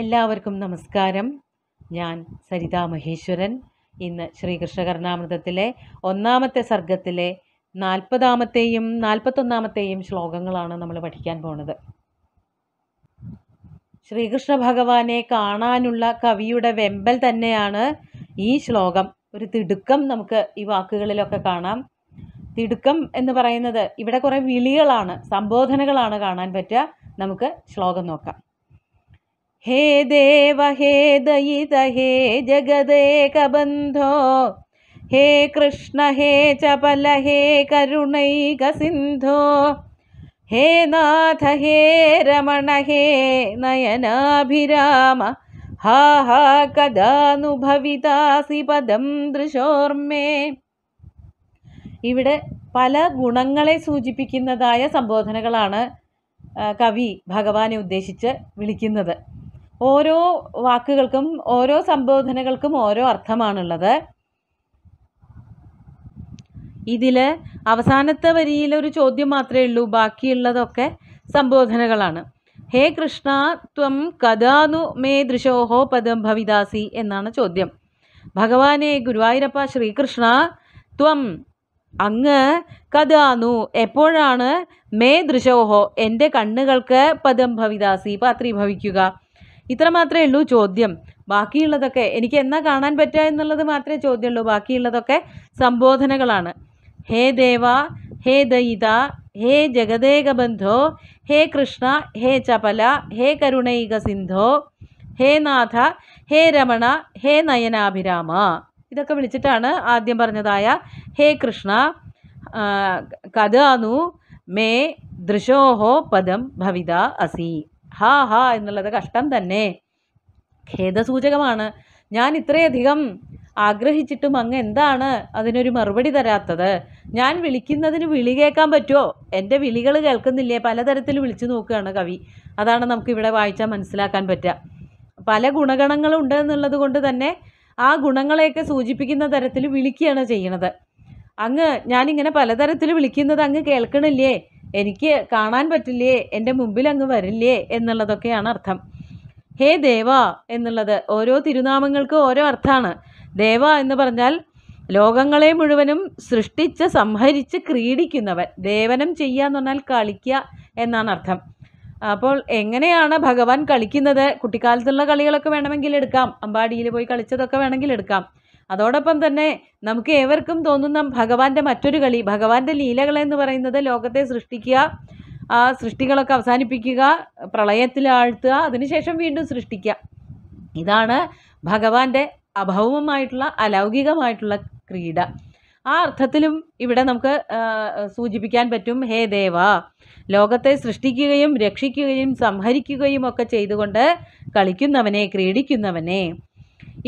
എല്ലാവർക്കും നമസ്കാരം ഞാൻ സരിതാ മഹേശ്വരൻ ഇന്ന് ശ്രീകൃഷ്ണകർണാമൃതത്തിലെ ഒന്നാമത്തെ സർഗത്തിലെ നാൽപ്പതാമത്തെയും നാൽപ്പത്തൊന്നാമത്തെയും ശ്ലോകങ്ങളാണ് നമ്മൾ പഠിക്കാൻ പോണത് ശ്രീകൃഷ്ണ ഭഗവാനെ കാണാനുള്ള കവിയുടെ വെമ്പൽ തന്നെയാണ് ഈ ശ്ലോകം ഒരു തിടുക്കം നമുക്ക് ഈ വാക്കുകളിലൊക്കെ കാണാം തിടുക്കം എന്ന് പറയുന്നത് ഇവിടെ കുറേ വിളികളാണ് സംബോധനകളാണ് കാണാൻ പറ്റുക നമുക്ക് ശ്ലോകം നോക്കാം ഹേ ദേവ ഹേ ദയിത ഹേ ജഗദേകബന്ധോ ഹേ കൃഷ്ണ ഹേ ചപല ഹേ കരുണൈക സിന്ധോ ഹേ നാഥ ഹേ രമണ ഹേ നയനാഭിരാമ ഹാ ഹാ കഥാനുഭവിതാസി പദം ദൃശോർമേ ഇവിടെ പല ഗുണങ്ങളെ സൂചിപ്പിക്കുന്നതായ സംബോധനകളാണ് കവി ഭഗവാനെ ഉദ്ദേശിച്ച് വിളിക്കുന്നത് ഓരോ വാക്കുകൾക്കും ഓരോ സംബോധനകൾക്കും ഓരോ അർത്ഥമാണുള്ളത് ഇതിൽ അവസാനത്തെ വരിയിൽ ഒരു ചോദ്യം മാത്രമേ ഉള്ളൂ ബാക്കിയുള്ളതൊക്കെ സംബോധനകളാണ് ഹേ കൃഷ്ണ ത്വം കഥാനു മേ ദൃശോഹോ പദം ഭവിദാസി എന്നാണ് ചോദ്യം ഭഗവാനെ ഗുരുവായൂരപ്പ ശ്രീകൃഷ്ണ ത്വം അങ്ങ് കഥാനു എപ്പോഴാണ് മേ ദൃശോഹോ എൻ്റെ കണ്ണുകൾക്ക് പദം ഭവിദാസി പാത്രി ഭവിക്കുക ഇത്ര മാത്രമേ ഉള്ളൂ ചോദ്യം ബാക്കിയുള്ളതൊക്കെ എനിക്ക് എന്നാ കാണാൻ പറ്റുക എന്നുള്ളത് മാത്രമേ ചോദ്യമുള്ളൂ ബാക്കിയുള്ളതൊക്കെ സംബോധനകളാണ് ഹേ ദേവ ഹേ ദയിത ഹേ ജഗദേകബന്ധോ ഹേ കൃഷ്ണ ഹേ ചപല ഹേ കരുണൈക സിന്ധോ ഹേ നാഥ ഹേ രമണ ഹേ നയനാഭിരാമ ഇതൊക്കെ വിളിച്ചിട്ടാണ് ആദ്യം പറഞ്ഞതായ ഹേ കൃഷ്ണ കഥാനു മേ ദൃശോഹോ പദം ഭവിത അസി ഹാ ഹാ എന്നുള്ളത് കഷ്ടം തന്നെ ഖേദസൂചകമാണ് ഞാൻ ഇത്രയധികം ആഗ്രഹിച്ചിട്ടും അങ്ങ് എന്താണ് അതിനൊരു മറുപടി തരാത്തത് ഞാൻ വിളിക്കുന്നതിന് വിളി കേൾക്കാൻ പറ്റുമോ എൻ്റെ വിളികൾ കേൾക്കുന്നില്ലേ പലതരത്തിൽ വിളിച്ചു നോക്കുകയാണ് കവി അതാണ് നമുക്കിവിടെ വായിച്ചാൽ മനസ്സിലാക്കാൻ പറ്റുക പല ഉണ്ട് എന്നുള്ളത് കൊണ്ട് തന്നെ ആ ഗുണങ്ങളെയൊക്കെ സൂചിപ്പിക്കുന്ന തരത്തിൽ വിളിക്കുകയാണ് ചെയ്യണത് അങ്ങ് ഞാനിങ്ങനെ പലതരത്തിൽ വിളിക്കുന്നത് അങ്ങ് കേൾക്കണില്ലേ എനിക്ക് കാണാൻ പറ്റില്ലേ എൻ്റെ മുമ്പിൽ അങ്ങ് വരില്ലേ എന്നുള്ളതൊക്കെയാണ് അർത്ഥം ഹേ ദേവ എന്നുള്ളത് ഓരോ തിരുനാമങ്ങൾക്ക് ഓരോ അർത്ഥമാണ് ദേവ എന്ന് പറഞ്ഞാൽ ലോകങ്ങളെ മുഴുവനും സൃഷ്ടിച്ച് സംഹരിച്ച് ക്രീഡിക്കുന്നവൻ ദേവനം ചെയ്യുക എന്ന് പറഞ്ഞാൽ കളിക്കുക എന്നാണ് അർത്ഥം അപ്പോൾ എങ്ങനെയാണ് ഭഗവാൻ കളിക്കുന്നത് കുട്ടിക്കാലത്തുള്ള കളികളൊക്കെ വേണമെങ്കിൽ എടുക്കാം അമ്പാടിയിൽ പോയി കളിച്ചതൊക്കെ വേണമെങ്കിൽ എടുക്കാം അതോടൊപ്പം തന്നെ നമുക്ക് ഏവർക്കും തോന്നുന്ന ഭഗവാന്റെ മറ്റൊരു കളി ഭഗവാന്റെ എന്ന് പറയുന്നത് ലോകത്തെ സൃഷ്ടിക്കുക ആ സൃഷ്ടികളൊക്കെ അവസാനിപ്പിക്കുക പ്രളയത്തിൽ ആഴ്ത്തുക അതിനുശേഷം വീണ്ടും സൃഷ്ടിക്കുക ഇതാണ് ഭഗവാന്റെ അഭൗമമായിട്ടുള്ള അലൗകികമായിട്ടുള്ള ക്രീഡ ആ അർത്ഥത്തിലും ഇവിടെ നമുക്ക് സൂചിപ്പിക്കാൻ പറ്റും ഹേ ദേവ ലോകത്തെ സൃഷ്ടിക്കുകയും രക്ഷിക്കുകയും സംഹരിക്കുകയും ഒക്കെ ചെയ്തുകൊണ്ട് കളിക്കുന്നവനെ ക്രീഡിക്കുന്നവനെ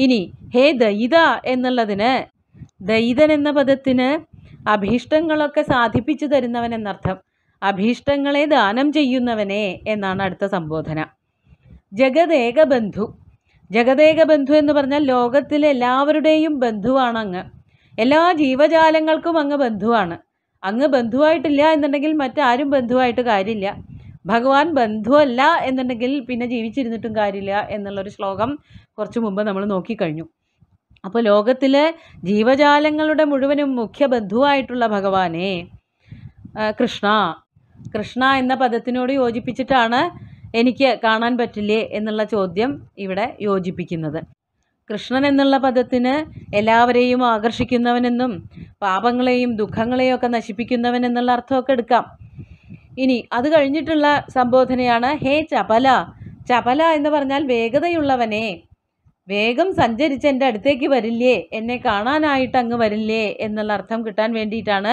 ഇനി ഹേ ദയിത എന്നുള്ളതിന് ദയിതൻ എന്ന പദത്തിന് അഭീഷ്ടങ്ങളൊക്കെ സാധിപ്പിച്ചു തരുന്നവൻ എന്നർത്ഥം അഭീഷ്ടങ്ങളെ ദാനം ചെയ്യുന്നവനെ എന്നാണ് അടുത്ത സംബോധന ജഗതേക ബന്ധു ജഗതേക ബന്ധു എന്ന് പറഞ്ഞാൽ ലോകത്തിലെ എല്ലാവരുടെയും ബന്ധുവാണ് അങ്ങ് എല്ലാ ജീവജാലങ്ങൾക്കും അങ്ങ് ബന്ധുവാണ് അങ്ങ് ബന്ധുവായിട്ടില്ല എന്നുണ്ടെങ്കിൽ മറ്റാരും ബന്ധുവായിട്ട് കാര്യമില്ല ഭഗവാൻ ബന്ധുവല്ല എന്നുണ്ടെങ്കിൽ പിന്നെ ജീവിച്ചിരുന്നിട്ടും കാര്യമില്ല എന്നുള്ളൊരു ശ്ലോകം കുറച്ച് മുമ്പ് നമ്മൾ നോക്കിക്കഴിഞ്ഞു അപ്പോൾ ലോകത്തിലെ ജീവജാലങ്ങളുടെ മുഴുവനും മുഖ്യ ബന്ധുവായിട്ടുള്ള ഭഗവാനെ കൃഷ്ണ കൃഷ്ണ എന്ന പദത്തിനോട് യോജിപ്പിച്ചിട്ടാണ് എനിക്ക് കാണാൻ പറ്റില്ലേ എന്നുള്ള ചോദ്യം ഇവിടെ യോജിപ്പിക്കുന്നത് കൃഷ്ണൻ എന്നുള്ള പദത്തിന് എല്ലാവരെയും ആകർഷിക്കുന്നവനെന്നും പാപങ്ങളെയും ദുഃഖങ്ങളെയും ഒക്കെ നശിപ്പിക്കുന്നവൻ എന്നുള്ള അർത്ഥമൊക്കെ എടുക്കാം ഇനി അത് കഴിഞ്ഞിട്ടുള്ള സംബോധനയാണ് ഹേ ചപല ചപല എന്ന് പറഞ്ഞാൽ വേഗതയുള്ളവനെ വേഗം സഞ്ചരിച്ച് എൻ്റെ അടുത്തേക്ക് വരില്ലേ എന്നെ കാണാനായിട്ട് അങ്ങ് വരില്ലേ എന്നുള്ള അർത്ഥം കിട്ടാൻ വേണ്ടിയിട്ടാണ്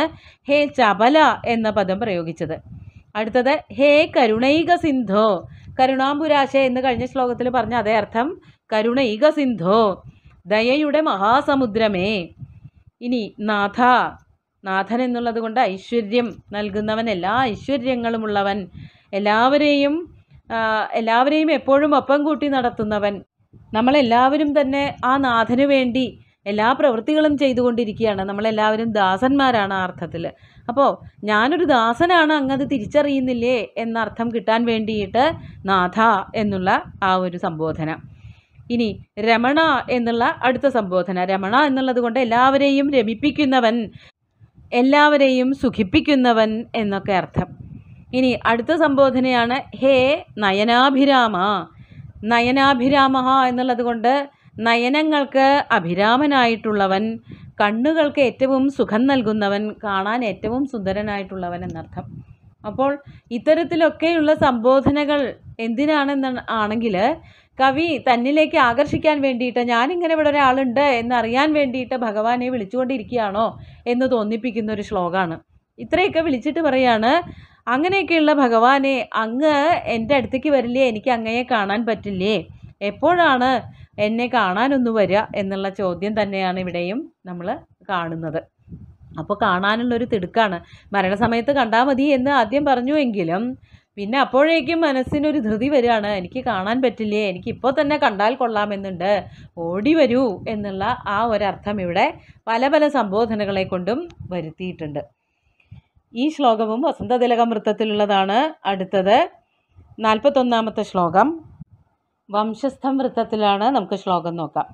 ഹേ ചപല എന്ന പദം പ്രയോഗിച്ചത് അടുത്തത് ഹേ കരുണൈക സിന്ധോ കരുണാമ്പുരാശ എന്ന് കഴിഞ്ഞ ശ്ലോകത്തിൽ പറഞ്ഞ അതേ അർത്ഥം കരുണൈക സിന്ധോ ദയയുടെ മഹാസമുദ്രമേ ഇനി നാഥ നാഥൻ എന്നുള്ളത് കൊണ്ട് ഐശ്വര്യം നൽകുന്നവൻ എല്ലാ ഐശ്വര്യങ്ങളും ഉള്ളവൻ എല്ലാവരെയും എല്ലാവരെയും എപ്പോഴും ഒപ്പം കൂട്ടി നടത്തുന്നവൻ നമ്മളെല്ലാവരും തന്നെ ആ നാഥന് വേണ്ടി എല്ലാ പ്രവൃത്തികളും ചെയ്തുകൊണ്ടിരിക്കുകയാണ് നമ്മളെല്ലാവരും ദാസന്മാരാണ് ആ അർത്ഥത്തിൽ അപ്പോൾ ഞാനൊരു ദാസനാണ് അങ്ങത് തിരിച്ചറിയുന്നില്ലേ എന്നർത്ഥം കിട്ടാൻ വേണ്ടിയിട്ട് നാഥ എന്നുള്ള ആ ഒരു സംബോധന ഇനി രമണ എന്നുള്ള അടുത്ത സംബോധന രമണ എന്നുള്ളത് കൊണ്ട് എല്ലാവരെയും രമിപ്പിക്കുന്നവൻ എല്ലാവരെയും സുഖിപ്പിക്കുന്നവൻ എന്നൊക്കെ അർത്ഥം ഇനി അടുത്ത സംബോധനയാണ് ഹേ നയനാഭിരാമ നയനാഭിരാമ എന്നുള്ളത് കൊണ്ട് നയനങ്ങൾക്ക് അഭിരാമനായിട്ടുള്ളവൻ കണ്ണുകൾക്ക് ഏറ്റവും സുഖം നൽകുന്നവൻ കാണാൻ ഏറ്റവും സുന്ദരനായിട്ടുള്ളവൻ എന്നർത്ഥം അപ്പോൾ ഇത്തരത്തിലൊക്കെയുള്ള സംബോധനകൾ എന്തിനാണെന്ന് ആണെങ്കിൽ കവി തന്നിലേക്ക് ആകർഷിക്കാൻ വേണ്ടിയിട്ട് ഞാനിങ്ങനെ ഇവിടെ ഒരാളുണ്ട് എന്നറിയാൻ വേണ്ടിയിട്ട് ഭഗവാനെ വിളിച്ചുകൊണ്ടിരിക്കുകയാണോ എന്ന് തോന്നിപ്പിക്കുന്ന ഒരു ശ്ലോകമാണ് ഇത്രയൊക്കെ വിളിച്ചിട്ട് പറയാണ് അങ്ങനെയൊക്കെയുള്ള ഭഗവാനെ അങ്ങ് എൻ്റെ അടുത്തേക്ക് വരില്ലേ എനിക്ക് അങ്ങയെ കാണാൻ പറ്റില്ലേ എപ്പോഴാണ് എന്നെ കാണാനൊന്നു വരിക എന്നുള്ള ചോദ്യം തന്നെയാണ് ഇവിടെയും നമ്മൾ കാണുന്നത് അപ്പോൾ കാണാനുള്ളൊരു തിടുക്കാണ് മരണസമയത്ത് കണ്ടാൽ മതി എന്ന് ആദ്യം പറഞ്ഞു എങ്കിലും പിന്നെ അപ്പോഴേക്കും മനസ്സിനൊരു ധൃതി വരികയാണ് എനിക്ക് കാണാൻ പറ്റില്ലേ എനിക്കിപ്പോൾ തന്നെ കണ്ടാൽ കൊള്ളാമെന്നുണ്ട് ഓടി വരൂ എന്നുള്ള ആ ഒരർത്ഥം ഇവിടെ പല പല സംബോധനകളെ കൊണ്ടും വരുത്തിയിട്ടുണ്ട് ഈ ശ്ലോകവും വൃത്തത്തിലുള്ളതാണ് അടുത്തത് നാൽപ്പത്തൊന്നാമത്തെ ശ്ലോകം വംശസ്ഥം വൃത്തത്തിലാണ് നമുക്ക് ശ്ലോകം നോക്കാം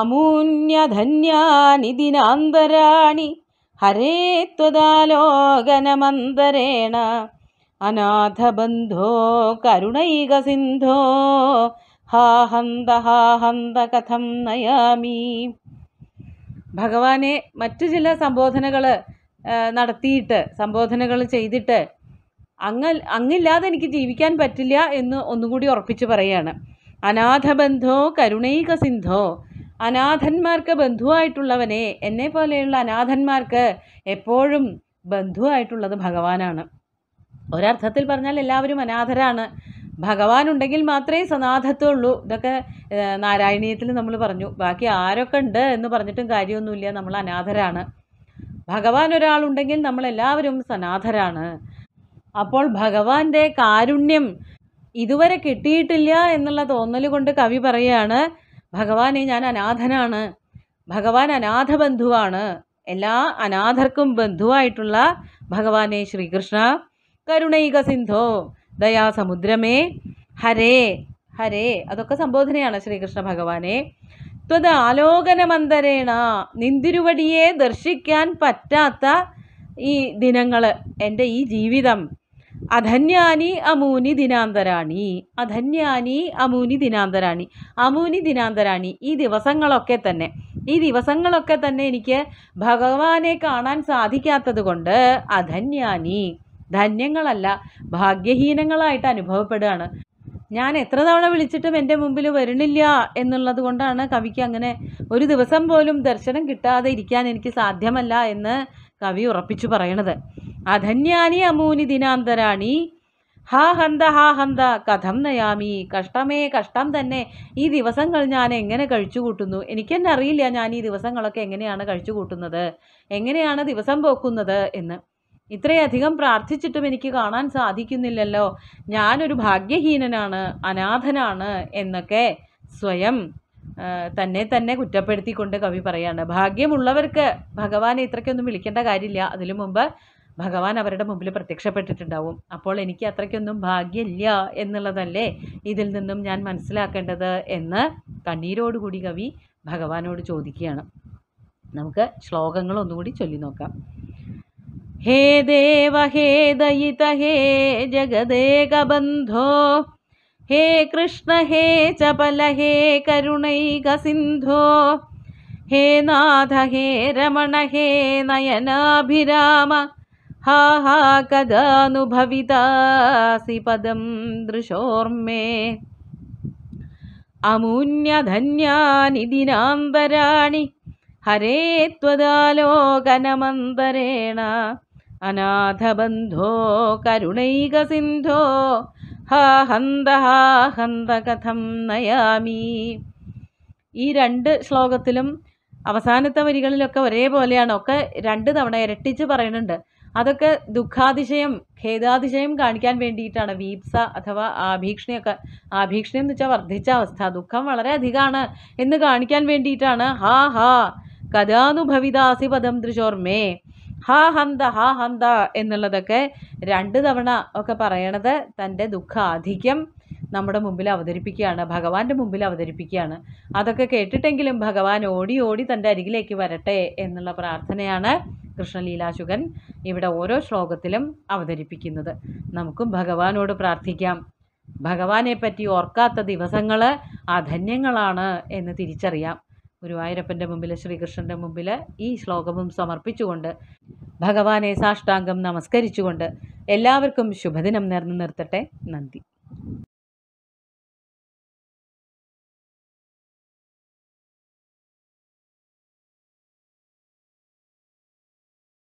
അമൂന്യധന്യാനിദിനാന്തരാണി ഹരേ ത്വദാലോകനമന്തരേണ അനാഥബന്ധോ കരുണൈക സിന്ധോ ഹാ ഹാഹന്ത കഥം നയാമി ഭഗവാനെ മറ്റു ചില സംബോധനകൾ നടത്തിയിട്ട് സംബോധനകൾ ചെയ്തിട്ട് അങ്ങ അങ്ങില്ലാതെ എനിക്ക് ജീവിക്കാൻ പറ്റില്ല എന്ന് ഒന്നും കൂടി ഉറപ്പിച്ചു പറയുകയാണ് അനാഥബന്ധോ കരുണൈക സിന്ധോ അനാഥന്മാർക്ക് ബന്ധുവായിട്ടുള്ളവനെ എന്നെ പോലെയുള്ള അനാഥന്മാർക്ക് എപ്പോഴും ബന്ധുവായിട്ടുള്ളത് ഭഗവാനാണ് ഒരർത്ഥത്തിൽ പറഞ്ഞാൽ എല്ലാവരും അനാഥരാണ് ഭഗവാൻ ഉണ്ടെങ്കിൽ മാത്രമേ സനാഥത്വമുള്ളൂ ഇതൊക്കെ നാരായണീയത്തിൽ നമ്മൾ പറഞ്ഞു ബാക്കി ആരൊക്കെ ഉണ്ട് എന്ന് പറഞ്ഞിട്ടും കാര്യമൊന്നുമില്ല നമ്മൾ അനാഥരാണ് ഭഗവാൻ ഒരാളുണ്ടെങ്കിൽ നമ്മളെല്ലാവരും സനാഥരാണ് അപ്പോൾ ഭഗവാന്റെ കാരുണ്യം ഇതുവരെ കിട്ടിയിട്ടില്ല എന്നുള്ള തോന്നൽ കൊണ്ട് കവി പറയുകയാണ് ഭഗവാനെ ഞാൻ അനാഥനാണ് ഭഗവാൻ അനാഥ ബന്ധുവാണ് എല്ലാ അനാഥർക്കും ബന്ധുവായിട്ടുള്ള ഭഗവാനെ ശ്രീകൃഷ്ണ കരുണൈക സിന്ധോ ദയാസമുദ്രമേ ഹരേ ഹരേ അതൊക്കെ സംബോധനയാണ് ശ്രീകൃഷ്ണ ഭഗവാനെ ത്വത് ആലോകനമന്തരേണ നിന്തിരുവടിയെ ദർശിക്കാൻ പറ്റാത്ത ഈ ദിനങ്ങൾ എൻ്റെ ഈ ജീവിതം അധന്യാനി അമൂനി ദിനാന്തരാണി അധന്യാനി അമൂനി ദിനാന്തരാണി അമൂനി ദിനാന്തരാണി ഈ ദിവസങ്ങളൊക്കെ തന്നെ ഈ ദിവസങ്ങളൊക്കെ തന്നെ എനിക്ക് ഭഗവാനെ കാണാൻ സാധിക്കാത്തത് കൊണ്ട് അധന്യാനി ധന്യങ്ങളല്ല ഭാഗ്യഹീനങ്ങളായിട്ട് അനുഭവപ്പെടുകയാണ് ഞാൻ എത്ര തവണ വിളിച്ചിട്ടും എൻ്റെ മുമ്പിൽ വരുന്നില്ല എന്നുള്ളത് കൊണ്ടാണ് കവിക്ക് അങ്ങനെ ഒരു ദിവസം പോലും ദർശനം കിട്ടാതെ ഇരിക്കാൻ എനിക്ക് സാധ്യമല്ല എന്ന് കവി ഉറപ്പിച്ചു പറയണത് അധന്യാനി അമൂനി ദിനാന്തരാണി ഹാ ഹന്ത ഹാ ഹന്ത കഥം നയാമി കഷ്ടമേ കഷ്ടം തന്നെ ഈ ദിവസങ്ങൾ ഞാൻ എങ്ങനെ കഴിച്ചു കൂട്ടുന്നു എനിക്കെന്നെ അറിയില്ല ഞാൻ ഈ ദിവസങ്ങളൊക്കെ എങ്ങനെയാണ് കഴിച്ചു കൂട്ടുന്നത് എങ്ങനെയാണ് ദിവസം പോക്കുന്നത് എന്ന് ഇത്രയധികം പ്രാർത്ഥിച്ചിട്ടും എനിക്ക് കാണാൻ സാധിക്കുന്നില്ലല്ലോ ഞാനൊരു ഭാഗ്യഹീനനാണ് അനാഥനാണ് എന്നൊക്കെ സ്വയം തന്നെ തന്നെ കുറ്റപ്പെടുത്തിക്കൊണ്ട് കവി പറയാണ് ഭാഗ്യമുള്ളവർക്ക് ഭഗവാനെ ഇത്രയ്ക്കൊന്നും വിളിക്കേണ്ട കാര്യമില്ല അതിനു മുമ്പ് ഭഗവാൻ അവരുടെ മുമ്പിൽ പ്രത്യക്ഷപ്പെട്ടിട്ടുണ്ടാവും അപ്പോൾ എനിക്ക് അത്രയ്ക്കൊന്നും ഭാഗ്യമില്ല എന്നുള്ളതല്ലേ ഇതിൽ നിന്നും ഞാൻ മനസ്സിലാക്കേണ്ടത് എന്ന് കണ്ണീരോടുകൂടി കവി ഭഗവാനോട് ചോദിക്കുകയാണ് നമുക്ക് ശ്ലോകങ്ങൾ ഒന്നുകൂടി ചൊല്ലി നോക്കാം हे देव हे दयित हे बंधो हे कृष्ण हे चपल हे सिंधो हे नाथ हे रमण हे नयनाभिराम हा हा कदानुभवितासि पदम दृशोर्मे अमून्यधन्यानि दिनान्तराणि हरे त्वदालोकनमन्तरेण അനാഥബന്ധോ കരുണൈക സിന്ധോ ഹാ ഹന്ത ഹന്ത കഥം നയാമി ഈ രണ്ട് ശ്ലോകത്തിലും അവസാനത്തെ വരികളിലൊക്കെ ഒരേപോലെയാണ് ഒക്കെ രണ്ട് തവണ ഇരട്ടിച്ച് പറയുന്നുണ്ട് അതൊക്കെ ദുഃഖാതിശയം ഖേദാതിശയം കാണിക്കാൻ വേണ്ടിയിട്ടാണ് വീപ്സ അഥവാ ആഭീക്ഷണിയൊക്കെ ആഭീക്ഷണി എന്ന് വെച്ചാൽ വർദ്ധിച്ച അവസ്ഥ ദുഃഖം വളരെ അധികമാണ് എന്ന് കാണിക്കാൻ വേണ്ടിയിട്ടാണ് ഹാ ഹാ കഥാനുഭവിതാസി പദം ദൃശോർമേ ഹാ ഹന്ത ഹാ ഹന്ത എന്നുള്ളതൊക്കെ രണ്ട് തവണ ഒക്കെ പറയണത് തൻ്റെ ദുഃഖാധിക്യം നമ്മുടെ മുമ്പിൽ അവതരിപ്പിക്കുകയാണ് ഭഗവാന്റെ മുമ്പിൽ അവതരിപ്പിക്കുകയാണ് അതൊക്കെ കേട്ടിട്ടെങ്കിലും ഭഗവാൻ ഓടി ഓടി തൻ്റെ അരികിലേക്ക് വരട്ടെ എന്നുള്ള പ്രാർത്ഥനയാണ് കൃഷ്ണലീലാശുഖൻ ഇവിടെ ഓരോ ശ്ലോകത്തിലും അവതരിപ്പിക്കുന്നത് നമുക്കും ഭഗവാനോട് പ്രാർത്ഥിക്കാം ഭഗവാനെ പറ്റി ഓർക്കാത്ത ദിവസങ്ങൾ അധന്യങ്ങളാണ് എന്ന് തിരിച്ചറിയാം ഗുരുവായൂരപ്പൻ്റെ മുമ്പിൽ ശ്രീകൃഷ്ണൻ്റെ മുമ്പിൽ ഈ ശ്ലോകവും സമർപ്പിച്ചുകൊണ്ട് ഭഗവാനെ സാഷ്ടാംഗം നമസ്കരിച്ചുകൊണ്ട് എല്ലാവർക്കും ശുഭദിനം നേർന്നു നിർത്തട്ടെ നന്ദി